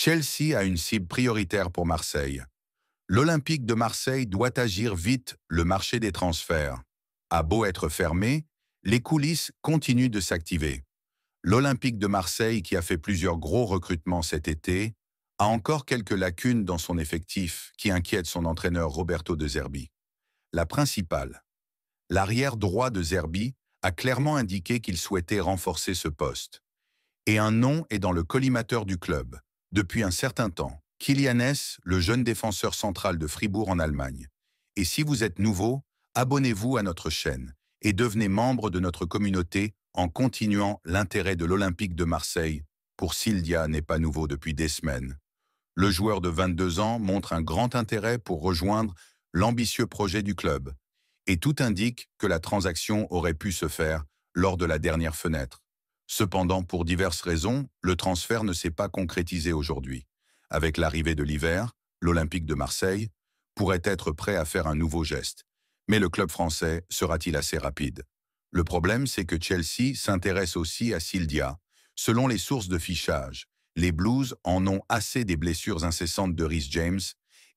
Chelsea a une cible prioritaire pour Marseille. L'Olympique de Marseille doit agir vite le marché des transferts. A beau être fermé, les coulisses continuent de s'activer. L'Olympique de Marseille, qui a fait plusieurs gros recrutements cet été, a encore quelques lacunes dans son effectif qui inquiètent son entraîneur Roberto De Zerbi. La principale, l'arrière droit de Zerbi a clairement indiqué qu'il souhaitait renforcer ce poste. Et un nom est dans le collimateur du club depuis un certain temps. Kylian le jeune défenseur central de Fribourg en Allemagne. Et si vous êtes nouveau, abonnez-vous à notre chaîne et devenez membre de notre communauté en continuant l'intérêt de l'Olympique de Marseille pour Sildia n'est pas nouveau depuis des semaines. Le joueur de 22 ans montre un grand intérêt pour rejoindre l'ambitieux projet du club, et tout indique que la transaction aurait pu se faire lors de la dernière fenêtre. Cependant, pour diverses raisons, le transfert ne s'est pas concrétisé aujourd'hui. Avec l'arrivée de l'hiver, l'Olympique de Marseille pourrait être prêt à faire un nouveau geste. Mais le club français sera-t-il assez rapide Le problème, c'est que Chelsea s'intéresse aussi à Sildia. Selon les sources de fichage, les Blues en ont assez des blessures incessantes de Rhys James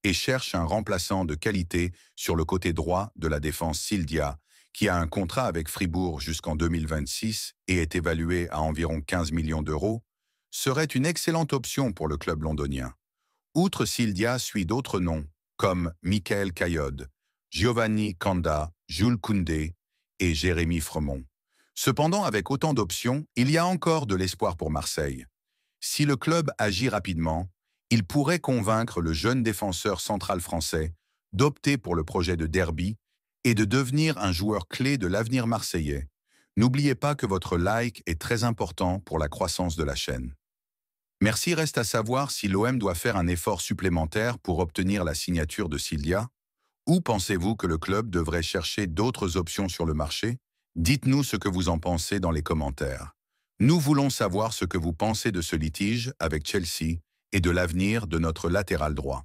et cherchent un remplaçant de qualité sur le côté droit de la défense Sildia, qui a un contrat avec Fribourg jusqu'en 2026 et est évalué à environ 15 millions d'euros, serait une excellente option pour le club londonien. Outre Sildia suit d'autres noms, comme Michael Cayode, Giovanni Canda, Jules Koundé et Jérémy Fremont. Cependant, avec autant d'options, il y a encore de l'espoir pour Marseille. Si le club agit rapidement, il pourrait convaincre le jeune défenseur central français d'opter pour le projet de derby et de devenir un joueur clé de l'avenir marseillais, n'oubliez pas que votre like est très important pour la croissance de la chaîne. Merci reste à savoir si l'OM doit faire un effort supplémentaire pour obtenir la signature de Sylvia. ou pensez-vous que le club devrait chercher d'autres options sur le marché Dites-nous ce que vous en pensez dans les commentaires. Nous voulons savoir ce que vous pensez de ce litige avec Chelsea et de l'avenir de notre latéral droit.